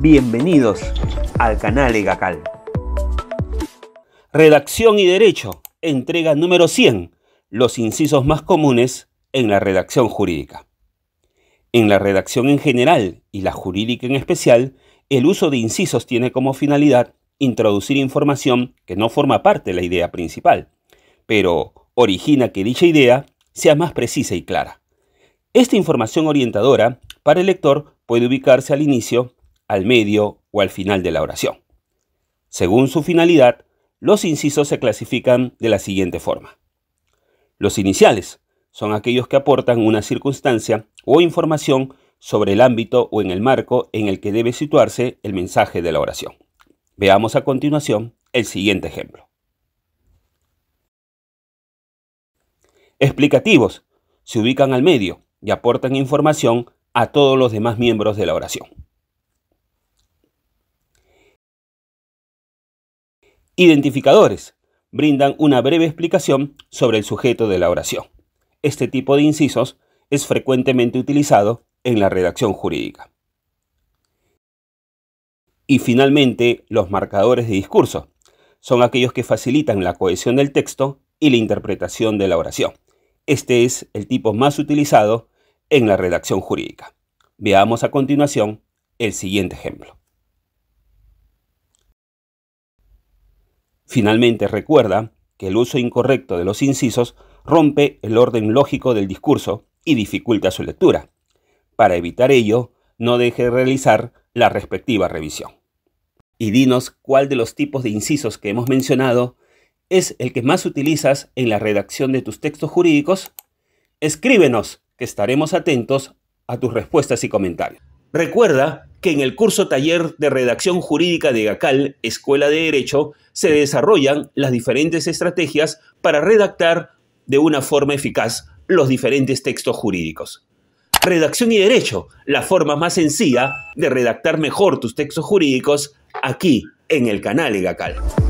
Bienvenidos al canal Egacal. Redacción y Derecho, entrega número 100, los incisos más comunes en la redacción jurídica. En la redacción en general y la jurídica en especial, el uso de incisos tiene como finalidad introducir información que no forma parte de la idea principal, pero origina que dicha idea sea más precisa y clara. Esta información orientadora para el lector puede ubicarse al inicio al medio o al final de la oración. Según su finalidad, los incisos se clasifican de la siguiente forma. Los iniciales son aquellos que aportan una circunstancia o información sobre el ámbito o en el marco en el que debe situarse el mensaje de la oración. Veamos a continuación el siguiente ejemplo. Explicativos se ubican al medio y aportan información a todos los demás miembros de la oración. identificadores brindan una breve explicación sobre el sujeto de la oración. Este tipo de incisos es frecuentemente utilizado en la redacción jurídica. Y finalmente, los marcadores de discurso son aquellos que facilitan la cohesión del texto y la interpretación de la oración. Este es el tipo más utilizado en la redacción jurídica. Veamos a continuación el siguiente ejemplo. Finalmente, recuerda que el uso incorrecto de los incisos rompe el orden lógico del discurso y dificulta su lectura. Para evitar ello, no deje realizar la respectiva revisión. Y dinos cuál de los tipos de incisos que hemos mencionado es el que más utilizas en la redacción de tus textos jurídicos. Escríbenos, que estaremos atentos a tus respuestas y comentarios. Recuerda que en el curso taller de redacción jurídica de GACAL, Escuela de Derecho, se desarrollan las diferentes estrategias para redactar de una forma eficaz los diferentes textos jurídicos. Redacción y Derecho, la forma más sencilla de redactar mejor tus textos jurídicos aquí en el canal de GACAL.